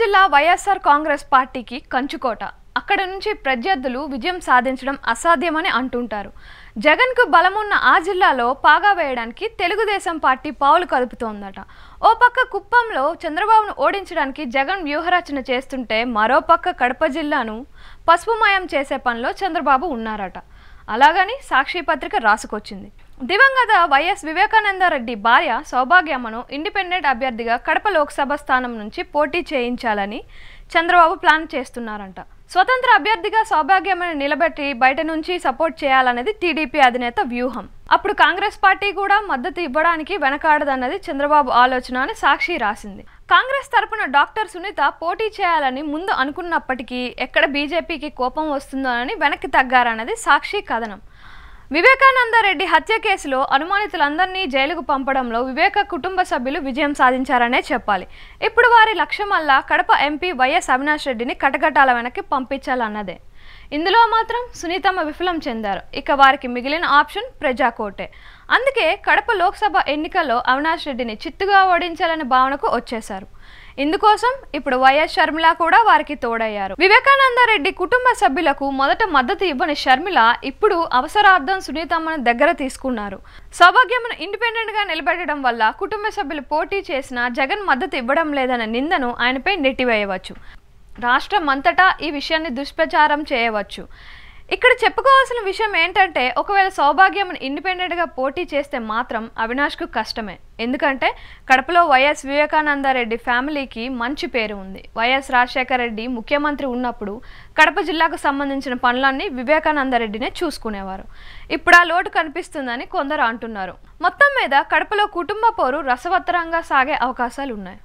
జిల్లా వైఎస్ఆర్ కాంగ్రెస్ పార్టీకి కంచుకోట అక్కడ నుంచి ప్రత్యర్థులు విజయం సాధించడం అసాధ్యమని అంటుంటారు జగన్కు బలమున్న ఆ జిల్లాలో పాగా వేయడానికి తెలుగుదేశం పార్టీ పావులు కదుపుతోందట ఓ పక్క కుప్పంలో చంద్రబాబును ఓడించడానికి జగన్ వ్యూహరచన చేస్తుంటే మరో పక్క కడప జిల్లాను పసుపుమయం చేసే పనిలో చంద్రబాబు ఉన్నారట అలాగని సాక్షి పత్రిక రాసుకొచ్చింది దివంగత వైఎస్ వివేకానందరెడ్డి భార్య సౌభాగ్యమ్మను ఇండిపెండెంట్ అభ్యర్థిగా కడప లోక్సభ స్థానం నుంచి పోటీ చేయించాలని చంద్రబాబు ప్లాన్ చేస్తున్నారంట స్వతంత్ర అభ్యర్థిగా సౌభాగ్యమ్మను నిలబెట్టి బయట నుంచి సపోర్ట్ చేయాలనేది టీడీపీ అధినేత వ్యూహం అప్పుడు కాంగ్రెస్ పార్టీ కూడా మద్దతు ఇవ్వడానికి వెనకాడదన్నది చంద్రబాబు ఆలోచన అని సాక్షి రాసింది కాంగ్రెస్ తరపున డాక్టర్ సునీత పోటీ చేయాలని ముందు అనుకున్నప్పటికీ ఎక్కడ బీజేపీకి కోపం వస్తుందోనని వెనక్కి తగ్గారన్నది సాక్షి కథనం వివేకానంద రెడ్డి హత్య కేసులో అనుమానితులందరినీ జైలుకు పంపడంలో వివేక కుటుంబ సభ్యులు విజయం సాధించారనే చెప్పాలి ఇప్పుడు వారి లక్ష్యమల్లా కడప ఎంపీ వైఎస్ అవినాష్ రెడ్డిని కటకటాల వెనక్కి పంపించాలన్నదే ఇందులో మాత్రం సునీతమ్మ విఫలం చెందారు ఇక వారికి మిగిలిన ఆప్షన్ ప్రజాకోటే అందుకే కడప లోక్సభ ఎన్నికల్లో అవినాష్ రెడ్డిని చిత్తుగా ఓడించాలనే భావనకు వచ్చేశారు ఇందుకోసం ఇప్పుడు వైఎస్ షర్మిల కూడా వారికి తోడయ్యారు వివేకానందరెడ్డి కుటుంబ సభ్యులకు మొదట మద్దతు ఇవ్వని షర్మిల ఇప్పుడు అవసరార్థం సునీతమ్మను దగ్గర తీసుకున్నారు సౌభాగ్యమును ఇండిపెండెంట్ గా నిలబెట్టడం వల్ల కుటుంబ సభ్యులు పోటీ చేసిన జగన్ మద్దతు ఇవ్వడం లేదన్న నిందను ఆయనపై నెట్టివేయవచ్చు రాష్ట్రం అంతటా ఈ విషయాన్ని దుష్ప్రచారం చేయవచ్చు ఇక్కడ చెప్పుకోవాల్సిన విషయం ఏంటంటే ఒకవేళ సౌభాగ్యం ఇండిపెండెంట్గా పోటీ చేస్తే మాత్రం అవినాష్కు కష్టమే ఎందుకంటే కడపలో వైఎస్ రెడ్డి ఫ్యామిలీకి మంచి పేరు ఉంది వైఎస్ రాజశేఖర రెడ్డి ముఖ్యమంత్రి ఉన్నప్పుడు కడప జిల్లాకు సంబంధించిన పనులన్నీ రెడ్డినే చూసుకునేవారు ఇప్పుడు ఆ లోటు కనిపిస్తుందని కొందరు అంటున్నారు మొత్తం మీద కడపలో కుటుంబ పోరు రసవత్తరంగా సాగే అవకాశాలు ఉన్నాయి